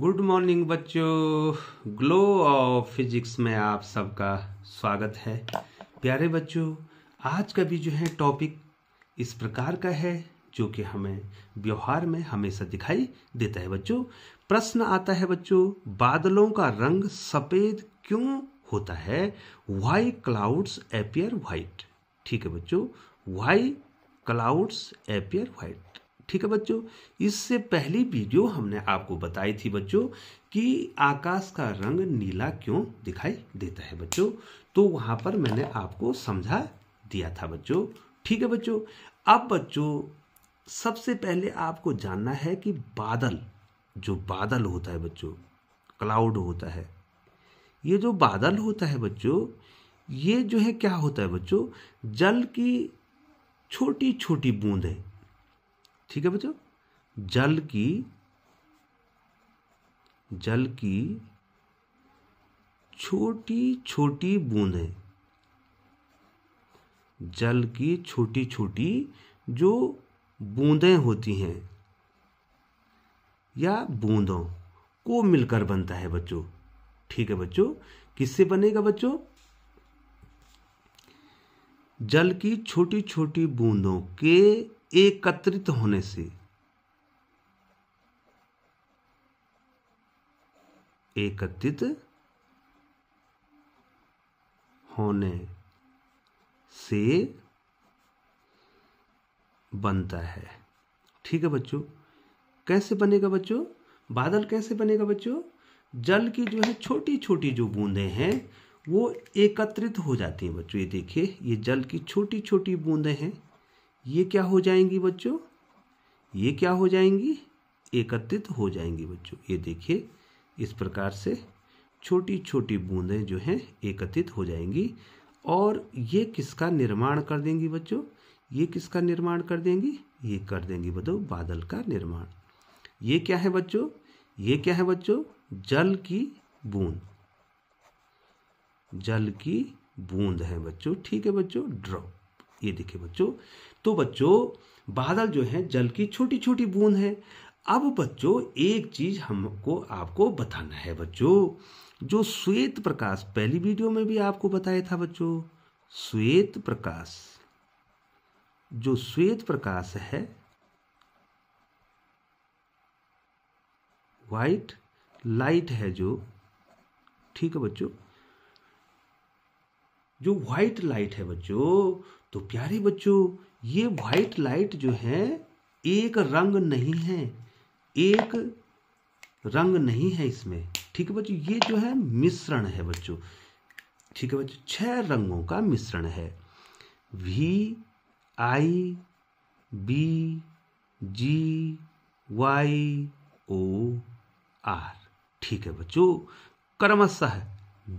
good morning बच्चों glow of physics में आप सबका स्वागत है प्यारे बच्चों आज का भी जो है टॉपिक इस प्रकार का है जो कि हमें व्यवहार में हमेशा दिखाई देता है बच्चों प्रश्न आता है बच्चों बादलों का रंग सफेद क्यों होता है वाई क्लाउड्स एपियर वाइट ठीक है बच्चों वाई क्लाउड्स एपियर वाइट ठीक है बच्चों इससे पहली वीडियो हमने आपको बताई थी बच्चों कि आकाश का रंग नीला क्यों दिखाई देता है बच्चों तो वहां पर मैंने आपको समझा दिया था बच्चों ठीक है बच्चों अब बच्चों सबसे पहले आपको जानना है कि बादल जो बादल होता है बच्चों क्लाउड होता है ये जो बादल होता है बच्चों ये जो है क्या होता है बच्चों जल की छोटी छोटी बूंदें ठीक है बच्चों जल की जल की छोटी छोटी बूंदें जल की छोटी छोटी जो बूंदें होती हैं या बूंदों को मिलकर बनता है बच्चों ठीक है बच्चों किससे बनेगा बच्चों जल की छोटी छोटी बूंदों के एकत्रित होने से एकत्रित होने से बनता है ठीक है बच्चों कैसे बनेगा बच्चों बादल कैसे बनेगा बच्चों जल की जो है छोटी छोटी जो बूंदे हैं वो एकत्रित हो जाती हैं बच्चों ये देखिए ये जल की छोटी छोटी बूंदे हैं ये क्या हो जाएंगी बच्चों ये क्या हो जाएंगी एकत्रित हो जाएंगी बच्चों ये देखिए इस प्रकार से छोटी छोटी बूंदें जो हैं एकत्रित हो जाएंगी और ये किसका निर्माण कर देंगी बच्चों ये किसका निर्माण कर देंगी ये कर देंगी बच्चों बादल का निर्माण ये क्या है बच्चों ये क्या है बच्चों जल की बूंद जल की बूंद है बच्चों ठीक है बच्चों ड्रॉप ये देखिए बच्चों तो बच्चों बादल जो है जल की छोटी छोटी बूंद है अब बच्चों एक चीज हमको आपको बताना है बच्चों जो श्वेत प्रकाश पहली वीडियो में भी आपको बताया था बच्चों श्वेत प्रकाश जो श्वेत प्रकाश है वाइट लाइट है जो ठीक है बच्चों जो व्हाइट लाइट है बच्चों तो प्यारे बच्चों ये वाइट लाइट जो है एक रंग नहीं है एक रंग नहीं है इसमें ठीक है बच्चों ये जो है मिश्रण है बच्चों ठीक है बच्चों छह रंगों का मिश्रण है V I B G Y O R ठीक है बच्चों क्रमशः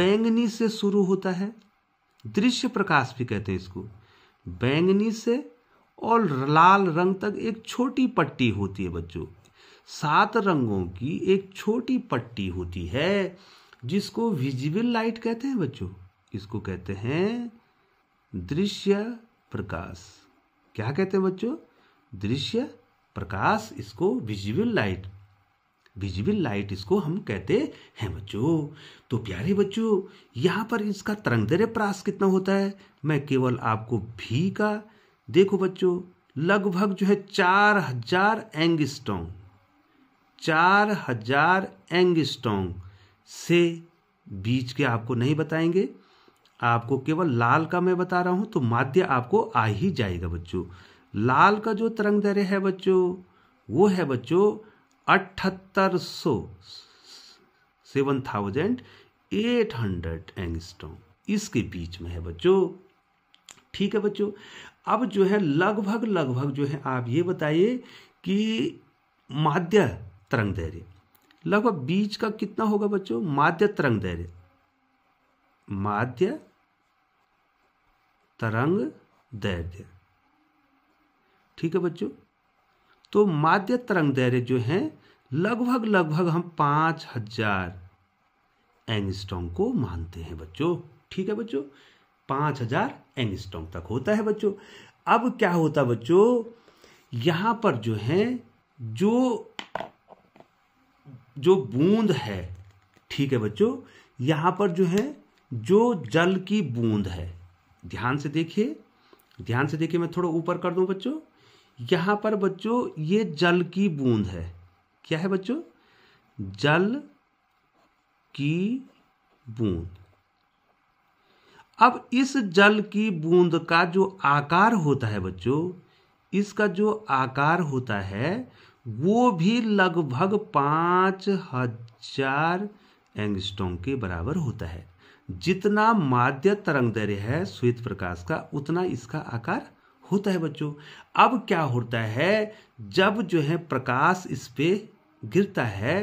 बैंगनी से शुरू होता है दृश्य प्रकाश भी कहते हैं इसको बैंगनी से और लाल रंग तक एक छोटी पट्टी होती है बच्चों सात रंगों की एक छोटी पट्टी होती है जिसको विजिबल लाइट कहते हैं बच्चों इसको कहते हैं दृश्य प्रकाश क्या कहते हैं बच्चों दृश्य प्रकाश इसको विजिबल लाइट विजिबल लाइट इसको हम कहते हैं बच्चों तो प्यारे बच्चों यहां पर इसका तरंगदैर्य प्रास कितना होता है मैं केवल आपको भी का देखो बच्चों लगभग जो है चार हजार एंगस्टोंग चार हजार एंगस्टोंग से बीच के आपको नहीं बताएंगे आपको केवल लाल का मैं बता रहा हूं तो माध्य आपको आ ही जाएगा बच्चों लाल का जो तरंग दर्य है बच्चों वो है बच्चों अठहत्तर so seven thousand eight hundred angstrom इसके बीच में है बच्चों ठीक है बच्चों अब जो है लगभग लगभग जो है आप ये बताइए कि माध्य तरंग दैर्य लगभग बीच का कितना होगा बच्चों माध्य तरंग दैर्य माध्य तरंग दैर्य ठीक है बच्चों तो माध्य तरंग दैर्य जो है लगभग लगभग हम पांच हजार एंगस्टोंग को मानते हैं बच्चों ठीक है बच्चों पांच हजार एंगस्ट्रॉम तक होता है बच्चों अब क्या होता बच्चों यहां पर जो है जो जो बूंद है ठीक है बच्चों यहां पर जो है जो जल की बूंद है ध्यान से देखिए ध्यान से देखिए मैं थोड़ा ऊपर कर दूं बच्चों यहां पर बच्चों ये जल की बूंद है क्या है बच्चों जल की बूंद अब इस जल की बूंद का जो आकार होता है बच्चों इसका जो आकार होता है वो भी लगभग पाँच हजार एंगस्टोंग के बराबर होता है जितना माध्य तरंग दैर्य है श्वेत प्रकाश का उतना इसका आकार होता है बच्चों अब क्या होता है जब जो है प्रकाश इस पे गिरता है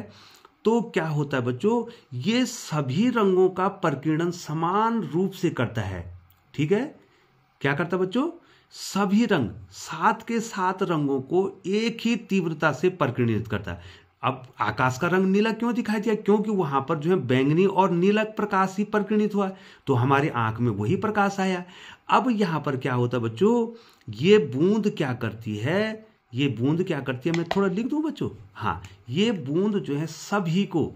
तो क्या होता है बच्चों ये सभी रंगों का प्रकीर्णन समान रूप से करता है ठीक है क्या करता है बच्चों सभी रंग सात के सात रंगों को एक ही तीव्रता से प्रकीर्णित करता है अब आकाश का रंग नीला क्यों दिखाई दिया क्योंकि वहां पर जो है बैंगनी और नीलक प्रकाश ही प्रकीर्णित हुआ तो हमारे आंख में वही प्रकाश आया अब यहां पर क्या होता है बच्चों ये बूंद क्या करती है ये बूंद क्या करती है मैं थोड़ा लिख दूं बच्चों हाँ ये बूंद जो है सभी को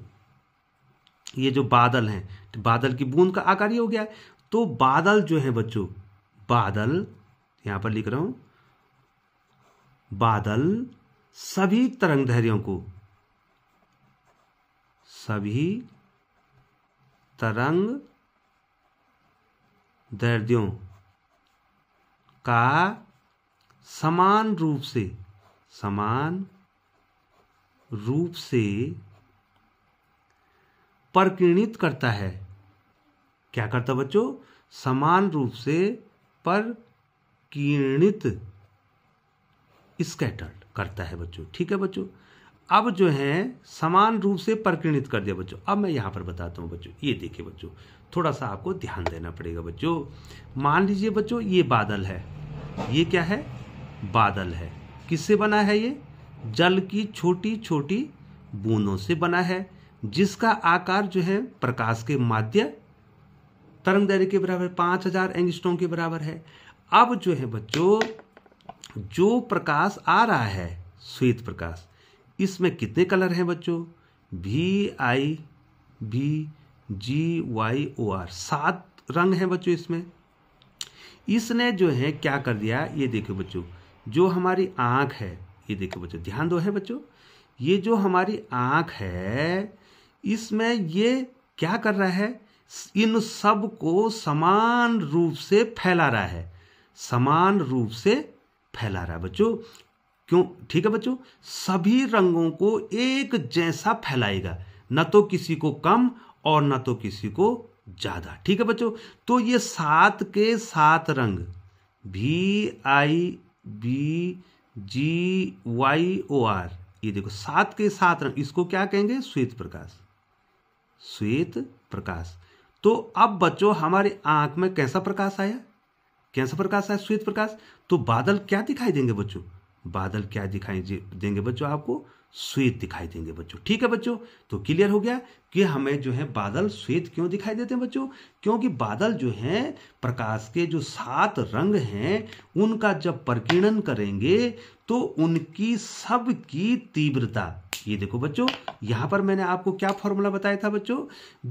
ये जो बादल हैं तो बादल की बूंद का आकार ये हो गया है तो बादल जो है बच्चों बादल यहां पर लिख रहा हूं बादल सभी तरंग धैर्यों को सभी तरंग दैर्ध्यों का समान रूप से समान रूप से परकिर्णित करता है क्या करता बच्चों समान रूप से परकिरणित स्कैटर्ड करता है बच्चों ठीक है बच्चों अब जो है समान रूप से प्रकीर्णित कर दिया बच्चों अब मैं यहां पर बताता हूं बच्चों ये देखिए बच्चों थोड़ा सा आपको ध्यान देना पड़ेगा बच्चों मान लीजिए बच्चों ये बादल है ये क्या है बादल है किससे बना है ये जल की छोटी छोटी बूंदों से बना है जिसका आकार जो है प्रकाश के माध्य तरंग दैर्य के बराबर पांच हजार एंगस्टों के बराबर है अब जो है बच्चों जो प्रकाश आ रहा है श्वेत प्रकाश इसमें कितने कलर हैं बच्चों भी I B G Y O R सात रंग हैं बच्चों इसमें इसने जो है क्या कर दिया ये देखो बच्चों जो हमारी आँख है ये देखो बच्चों ध्यान दो है बच्चों ये जो हमारी आँख है इसमें ये क्या कर रहा है इन सब को समान रूप से फैला रहा है समान रूप से फैला रहा है बच्चों क्यों ठीक है बच्चों सभी रंगों को एक जैसा फैलाएगा न तो किसी को कम और न तो किसी को ज़्यादा ठीक है बच्चों तो ये सात के सात रंग भी I B G Y O R ये देखो सात के सात रंग इसको क्या कहेंगे श्वेत प्रकाश श्वेत प्रकाश तो अब बच्चों हमारे आंख में कैसा प्रकाश आया कैसा प्रकाश आया श्वेत प्रकाश तो बादल क्या दिखाई देंगे बच्चों बादल क्या दिखाई देंगे बच्चों आपको श्वेत दिखाई देंगे बच्चों ठीक है बच्चों तो क्लियर हो गया कि हमें जो है बादल श्वेत क्यों दिखाई देते हैं बच्चों क्योंकि बादल जो है प्रकाश के जो सात रंग हैं उनका जब प्रकीर्णन करेंगे तो उनकी सब की तीव्रता ये देखो बच्चों यहां पर मैंने आपको क्या फॉर्मूला बताया था बच्चों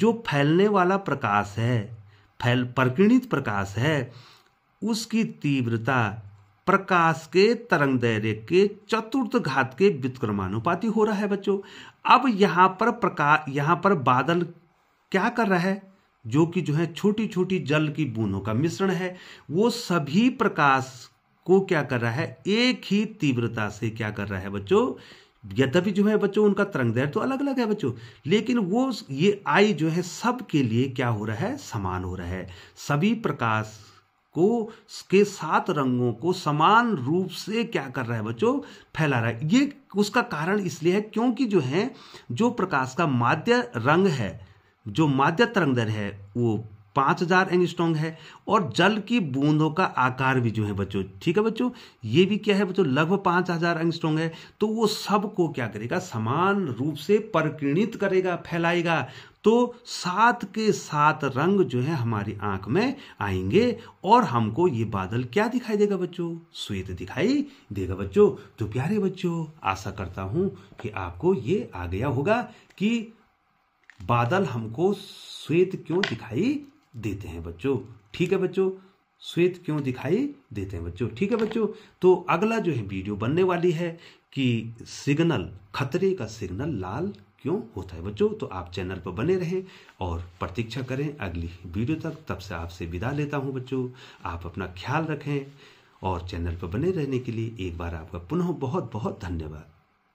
जो फैलने वाला प्रकाश है फैल प्रकीर्णित प्रकाश है उसकी तीव्रता प्रकाश के तरंग दैर्य के चतुर्थ घात के व्युत्क्रमानुपाती हो रहा है बच्चों अब यहाँ पर प्रकाश यहाँ पर बादल क्या कर रहा है जो कि जो है छोटी छोटी जल की बूंदों का मिश्रण है वो सभी प्रकाश को क्या कर रहा है एक ही तीव्रता से क्या कर रहा है बच्चों यद्यपि जो है बच्चों उनका तरंग दैर्य तो अलग अलग है बच्चों लेकिन वो ये आई जो है सब के लिए क्या हो रहा है समान हो रहा है सभी प्रकाश को के सात रंगों को समान रूप से क्या कर रहा है बच्चों फैला रहा है ये उसका कारण इसलिए है क्योंकि जो है जो प्रकाश का माध्य रंग है जो माध्य तरंगदर है वो पांच हजार स्ट्रॉन्ग है और जल की बूंदों का आकार भी जो है बच्चों ठीक है बच्चों ये भी क्या है बच्चों लगभग पांच हजार एंगस्ट्रॉन्ग है तो वो सबको क्या करेगा समान रूप से परिणित करेगा फैलाएगा तो सात के सात रंग जो है हमारी आंख में आएंगे और हमको ये बादल क्या दिखाई देगा बच्चों श्वेत दिखाई देगा बच्चों तो प्यारे बच्चों आशा करता हूं कि आपको ये आ गया होगा कि बादल हमको श्वेत क्यों दिखाई देते हैं बच्चों ठीक है बच्चों श्वेत क्यों दिखाई देते हैं बच्चों ठीक है बच्चों तो अगला जो है वीडियो बनने वाली है कि सिग्नल खतरे का सिग्नल लाल क्यों होता है बच्चों तो आप चैनल पर बने रहें और प्रतीक्षा करें अगली वीडियो तक तब से आपसे विदा लेता हूं बच्चों आप अपना ख्याल रखें और चैनल पर बने रहने के लिए एक बार आपका पुनः बहुत बहुत धन्यवाद